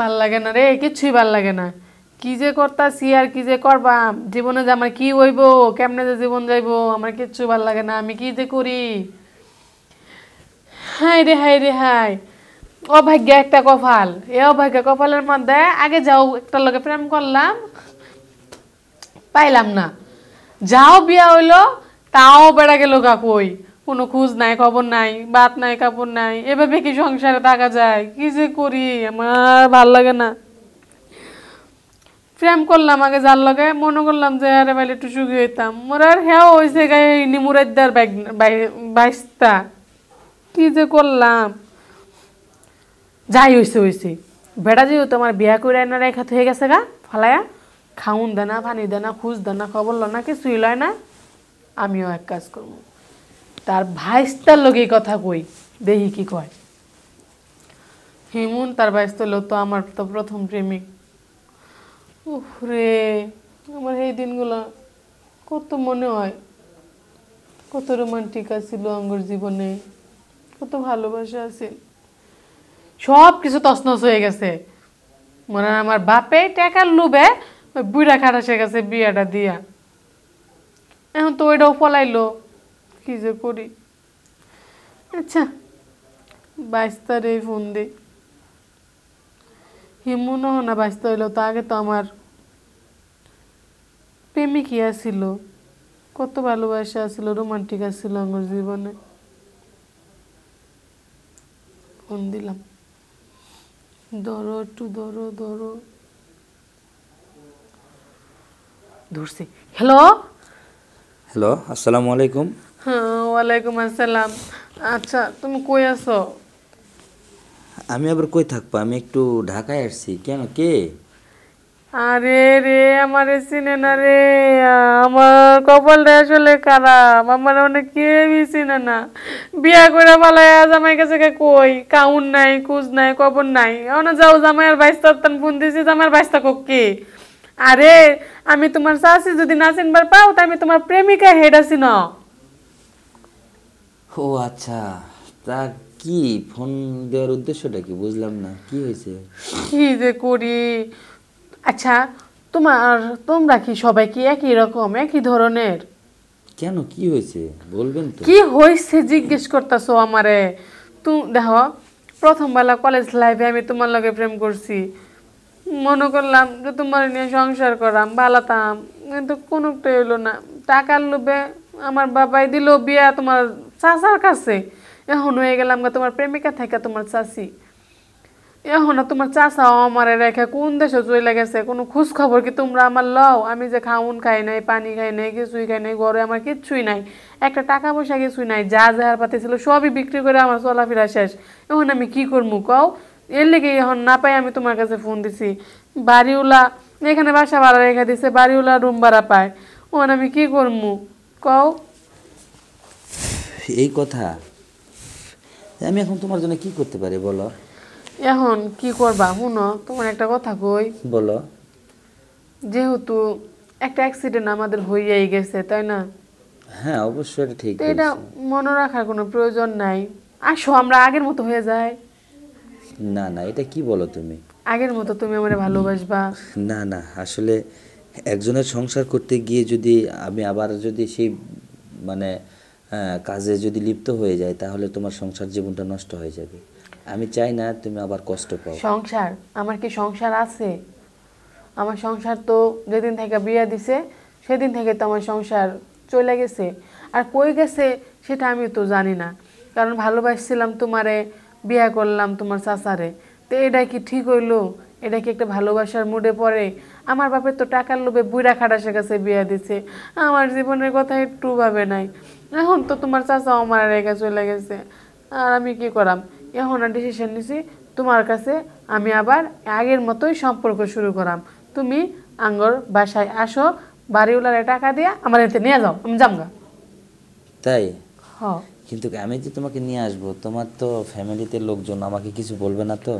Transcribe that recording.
ভাল লাগে না রে কিচ্ছুই ভাল লাগে না কি যে সি আর কি যে করবা জীবনে যে আমার কি হইব কেমনে যে জীবন যাইব আমার কিচ্ছু ভাল লাগে না আমি কি যে করি হাই রে হাই রে হাই অভাগ্য একটা কপাল এ অভাগ্য কপালের মধ্যে আগে যাও একটা লোকে প্রেম করলাম পাইলাম না যাও বিয়া হইলো তাও বেড়া গেল কাকুই কোনো খোঁজ নাই খবর নাই বাত নাই কাপড় নাই এভাবে কি সংসারে থাকা যায় কি যে করি আমার ভাল লাগে না প্রেম করলাম আগে যার লগে মনে করলাম যে আরে বাইলে একটু সুখী হইতাম মোর আর হ্যাঁ হয়েছে গায়ে নিমুরাইদার বাইশটা কি যে করলাম যাই হয়েছে হয়েছে বেড়া যে তোমার বিয়া করে না রেখা হয়ে গেছে গা ফালায়া খাউন দেনা পানি দেনা খুঁজ দেনা খবর কি কিছুই লয় না আমিও এক কাজ করবো তার ভাইস্তার লোকে কথা কই দেহি কি কয় হিমুন তার ভাইস্তার লোক তো আমার তো প্রথম প্রেমিক উফ রে আমার এই দিনগুলো কত মনে হয় কত রোমান্টিক আছিল আমার জীবনে কত ভালোবাসা আছে সব কিছু তছনছ হয়ে গেছে মনে হয় আমার বাপে টাকার লোভে ওই বুড়া খাটাসের গেছে বিয়াটা দিয়া এখন তো ওইটাও ফলাইলো কী যে করি আচ্ছা বাইশ এই ফোন দিই হিমুনও না বাইশ হইলো তো আগে তো আমার প্রেমিক ইয়া ছিল কত ভালোবাসা আসছিল রোমান্টিক আসছিল আমার জীবনে ফোন দিলাম ধরো একটু ধরো ধরো ধরছি হ্যালো হ্যালো আসসালামু আলাইকুম হ্যাঁ ওয়ালাইকুম আসসালাম আচ্ছা তুমি কই আছো আমি আবার কই থাকবো আমি একটু ঢাকায় আসছি কেন কে আরে রে আমার চিনে না রে আমার কপালটা আসলে খারাপ আমার অনেক কেউই চিনে না বিয়া করে পালায় জামাই কাছে কই কাউন নাই কুজ নাই কবর নাই অনে যাও জামাই আর তান ফোন দিছি জামাই আর কক কে আরে আমি তোমার শাশি যদি না চিনবার পাও তা আমি তোমার প্রেমিকা হেড আছি না ও আচ্ছা তা কি ফোন দেওয়ার উদ্দেশ্যটা কি বুঝলাম না কি হয়েছে কি যে করি আচ্ছা তোমার তোমরা কি সবাই কি একই রকম একই ধরনের কেন কি হয়েছে বলবেন তো কি হয়েছে জিজ্ঞেস করতেছ আমারে তুমি দেখো প্রথমবেলা কলেজ লাইফে আমি তোমার লগে প্রেম করছি মনে করলাম যে তোমার নিয়ে সংসার করাম বালাতাম কিন্তু কোনোটাই হলো না টাকার লোভে আমার বাবাই দিল বিয়া তোমার চাচার কাছে এখন হয়ে গেলাম গা তোমার প্রেমিকা থাকা তোমার চাষি এখন তোমার চাষা আমার রেখে কোন দেশে চলে গেছে কোনো খোঁজ খবর কি তোমরা আমার লও আমি যে খাউন খাই নাই পানি খাই নাই কিছুই খাই নাই ঘরে আমার কিচ্ছুই নাই একটা টাকা পয়সা কিছুই নাই যা যাহার পাতি ছিল সবই বিক্রি করে আমার চলাফেরা শেষ এখন আমি কি করবো কও এর লেগে এখন না পাই আমি তোমার কাছে ফোন দিছি বাড়িওলা এখানে বাসা ভাড়া রেখে দিছে বাড়িওলা রুম ভাড়া পায় ওখানে আমি কি করবো কও এই কথা আমি এখন তোমার জন্য কি করতে পারি বলো এখন কি করবা শুনো তোমার একটা কথা কই বলো যেহেতু একটা অ্যাক্সিডেন্ট আমাদের হইয়াই গেছে তাই না হ্যাঁ অবশ্যই এটা ঠিক এটা মনে রাখার কোনো প্রয়োজন নাই আসো আমরা আগের মতো হয়ে যাই না না এটা কি বলো তুমি আগের মতো তুমি আমারে ভালোবাসবা না না আসলে একজনের সংসার করতে গিয়ে যদি আমি আবার যদি সেই মানে হ্যাঁ, কাজে যদি লিপ্ত হয়ে যায় তাহলে তোমার সংসার জীবনটা নষ্ট হয়ে যাবে আমি চাই না তুমি আবার কষ্ট পাও সংসার আমার কি সংসার আছে আমার সংসার তো যেদিন থেকে বিয়ে দিছে সেদিন থেকে তো আমার সংসার চলে গেছে আর কই গেছে সেটা আমি তো জানি না কারণ ভালোবাসছিলাম তোমারে বিয়ে করলাম তোমার চাচারে তো এটা কি ঠিক হইলো এটা কি একটা ভালোবাসার মুডে পড়ে আমার বাপের তো টাকার লোভে বুড়া খাটাসের কাছে বিয়া দিছে আমার জীবনের কথা একটু ভাবে নাই এখন তো তোমার চাচা আমার রেখে চলে গেছে আর আমি কি করাম এখন আর ডিসিশন নিছি তোমার কাছে আমি আবার আগের মতোই সম্পর্ক শুরু করাম তুমি আঙ্গর বাসায় আসো বাড়িওয়ালারে টাকা দিয়া আমার এতে নিয়ে যাও আমি জামগা তাই হ কিন্তু আমি যে তোমাকে নিয়ে আসবো তোমার তো ফ্যামিলিতে লোকজন আমাকে কিছু বলবে না তো